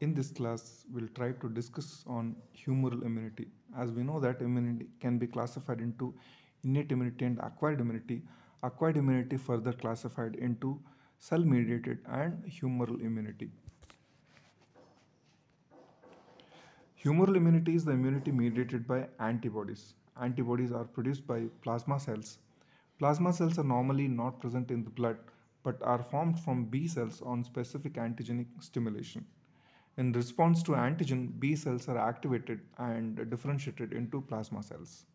in this class, we'll try to discuss on humoral immunity. As we know that immunity can be classified into innate immunity and acquired immunity. Acquired immunity further classified into cell-mediated and humoral immunity. Humoral immunity is the immunity mediated by antibodies. Antibodies are produced by plasma cells. Plasma cells are normally not present in the blood but are formed from B cells on specific antigenic stimulation. In response to antigen, B cells are activated and differentiated into plasma cells.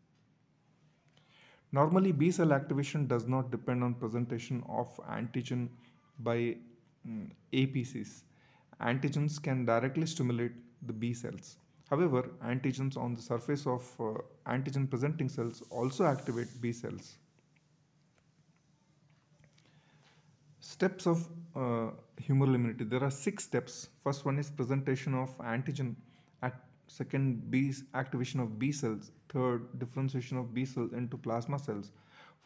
Normally, B cell activation does not depend on presentation of antigen by mm, APCs. Antigens can directly stimulate the B cells. However, antigens on the surface of uh, antigen presenting cells also activate B cells. steps of uh, humoral immunity there are six steps first one is presentation of antigen second b activation of b cells third differentiation of b cells into plasma cells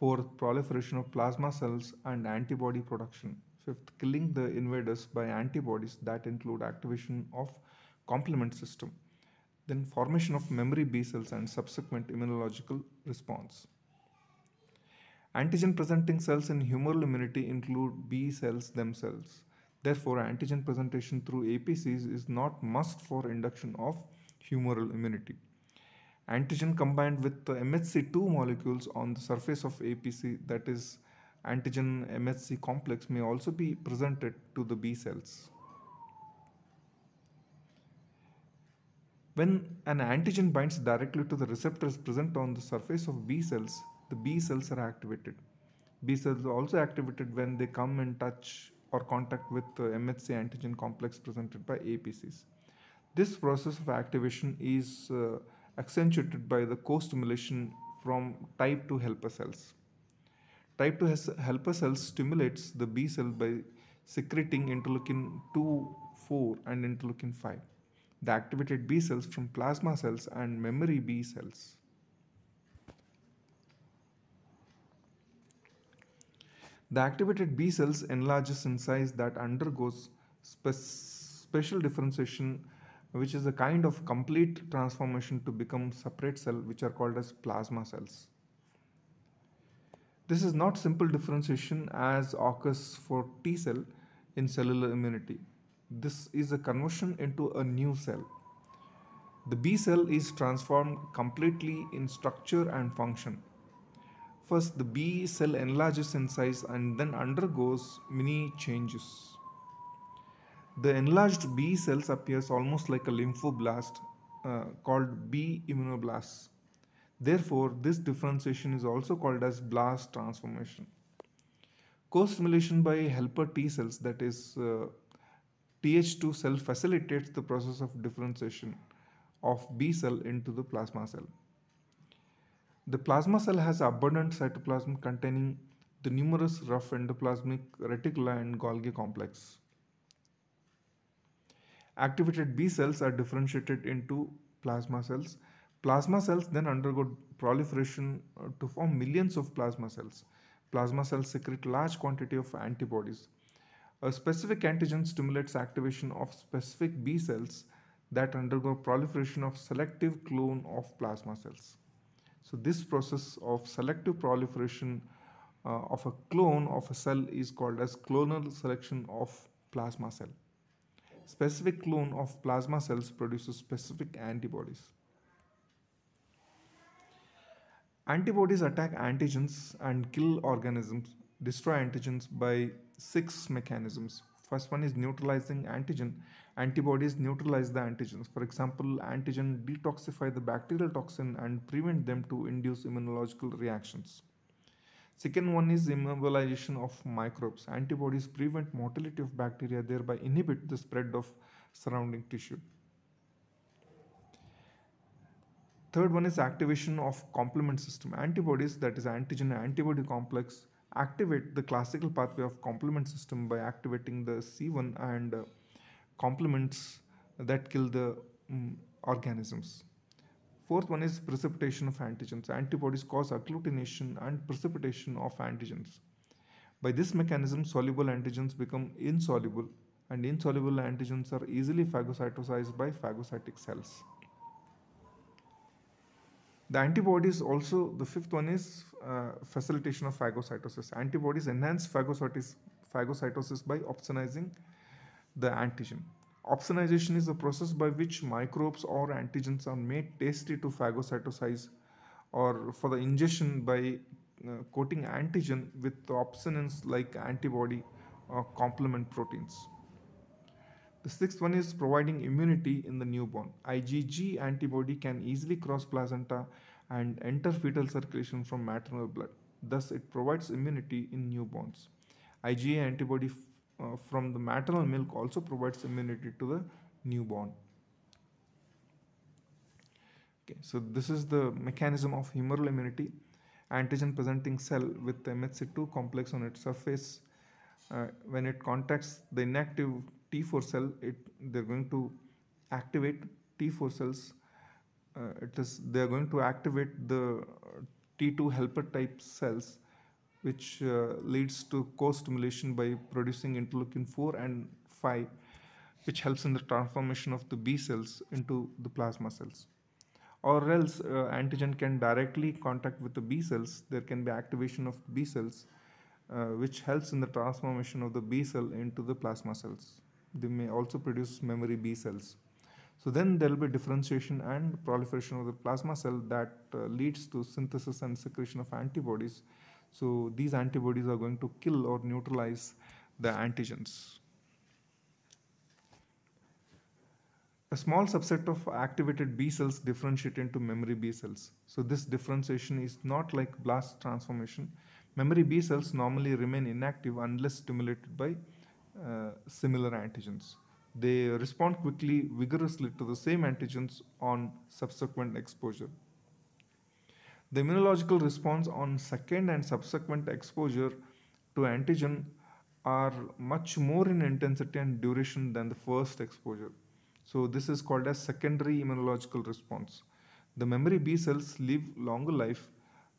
fourth proliferation of plasma cells and antibody production fifth killing the invaders by antibodies that include activation of complement system then formation of memory b cells and subsequent immunological response Antigen presenting cells in humoral immunity include B cells themselves. Therefore, antigen presentation through APCs is not must for induction of humoral immunity. Antigen combined with the MHC2 molecules on the surface of APC, that is antigen MHC complex, may also be presented to the B cells. When an antigen binds directly to the receptors present on the surface of B cells, the B cells are activated. B cells are also activated when they come in touch or contact with the MHC antigen complex presented by APCs. This process of activation is uh, accentuated by the co-stimulation from type 2 helper cells. Type 2 helper cells stimulates the B cell by secreting interleukin 2, 4 and interleukin 5. The activated B cells from plasma cells and memory B cells. The activated B cells enlarges in size that undergoes spe special differentiation which is a kind of complete transformation to become separate cell which are called as plasma cells. This is not simple differentiation as occurs for T cell in cellular immunity. This is a conversion into a new cell. The B cell is transformed completely in structure and function. First, the B cell enlarges in size and then undergoes many changes. The enlarged B cells appears almost like a lymphoblast uh, called B immunoblasts. Therefore, this differentiation is also called as blast transformation. Co-stimulation by helper T cells, that is uh, TH2 cell facilitates the process of differentiation of B cell into the plasma cell. The plasma cell has abundant cytoplasm containing the numerous rough endoplasmic reticula and Golgi complex. Activated B cells are differentiated into plasma cells. Plasma cells then undergo proliferation uh, to form millions of plasma cells. Plasma cells secrete large quantity of antibodies. A specific antigen stimulates activation of specific B cells that undergo proliferation of selective clone of plasma cells. So this process of selective proliferation uh, of a clone of a cell is called as clonal selection of plasma cell. Specific clone of plasma cells produces specific antibodies. Antibodies attack antigens and kill organisms, destroy antigens by six mechanisms. First one is neutralizing antigen antibodies neutralize the antigens. For example, antigen detoxify the bacterial toxin and prevent them to induce immunological reactions. Second one is immobilization of microbes. Antibodies prevent mortality of bacteria, thereby inhibit the spread of surrounding tissue. Third one is activation of complement system. Antibodies, that is antigen antibody complex, activate the classical pathway of complement system by activating the C1 and complements that kill the um, organisms. Fourth one is precipitation of antigens. Antibodies cause agglutination and precipitation of antigens. By this mechanism, soluble antigens become insoluble and insoluble antigens are easily phagocytosized by phagocytic cells. The antibodies also, the fifth one is uh, facilitation of phagocytosis. Antibodies enhance phagocytosis, phagocytosis by opsonizing the antigen. Opsonization is the process by which microbes or antigens are made tasty to phagocytosize or for the ingestion by uh, coating antigen with opsonins like antibody or complement proteins. The sixth one is providing immunity in the newborn. IgG antibody can easily cross placenta and enter fetal circulation from maternal blood. Thus, it provides immunity in newborns. IgA antibody uh, from the maternal milk also provides immunity to the newborn. Okay, so this is the mechanism of humoral immunity. Antigen presenting cell with MHC2 complex on its surface. Uh, when it contacts the inactive T4 cell, it they're going to activate T4 cells. Uh, it is they're going to activate the T2 helper type cells which uh, leads to co-stimulation by producing interleukin 4 and 5 which helps in the transformation of the B cells into the plasma cells or else uh, antigen can directly contact with the B cells there can be activation of B cells uh, which helps in the transformation of the B cell into the plasma cells they may also produce memory B cells so then there will be differentiation and proliferation of the plasma cell that uh, leads to synthesis and secretion of antibodies so these antibodies are going to kill or neutralize the antigens. A small subset of activated B cells differentiate into memory B cells. So this differentiation is not like blast transformation. Memory B cells normally remain inactive unless stimulated by uh, similar antigens. They respond quickly, vigorously to the same antigens on subsequent exposure. The immunological response on second and subsequent exposure to antigen are much more in intensity and duration than the first exposure. So this is called as secondary immunological response. The memory B cells live longer life,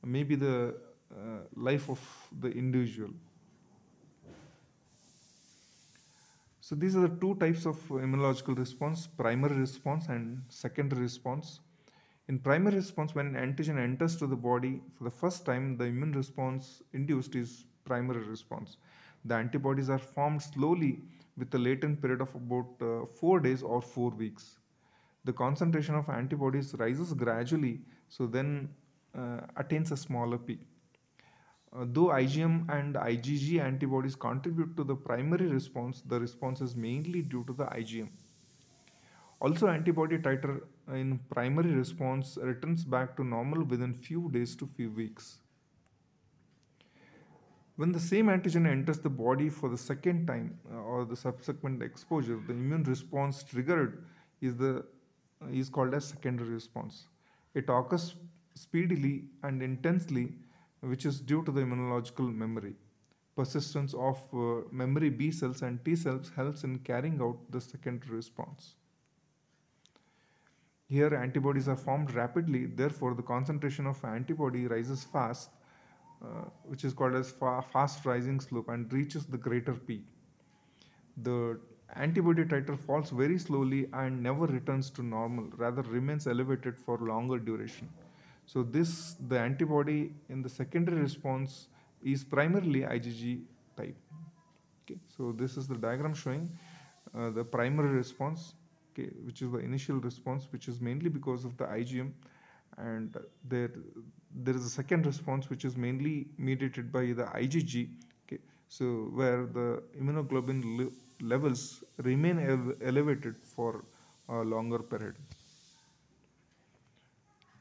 maybe the uh, life of the individual. So these are the two types of immunological response, primary response and secondary response. In primary response, when an antigen enters to the body for the first time, the immune response induced is primary response. The antibodies are formed slowly with a latent period of about uh, 4 days or 4 weeks. The concentration of antibodies rises gradually, so then uh, attains a smaller peak. Uh, though IgM and IgG antibodies contribute to the primary response, the response is mainly due to the IgM. Also, antibody titer uh, in primary response returns back to normal within few days to few weeks. When the same antigen enters the body for the second time uh, or the subsequent exposure, the immune response triggered is, the, uh, is called a secondary response. It occurs speedily and intensely, which is due to the immunological memory. Persistence of uh, memory B cells and T cells helps in carrying out the secondary response. Here antibodies are formed rapidly, therefore the concentration of antibody rises fast, uh, which is called as fa fast rising slope and reaches the greater peak. The antibody titer falls very slowly and never returns to normal, rather remains elevated for longer duration. So this, the antibody in the secondary response is primarily IgG type. Okay, so this is the diagram showing uh, the primary response okay which is the initial response which is mainly because of the igm and there there is a second response which is mainly mediated by the igg okay so where the immunoglobulin le levels remain ele elevated for a longer period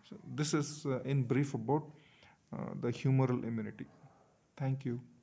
so this is uh, in brief about uh, the humoral immunity thank you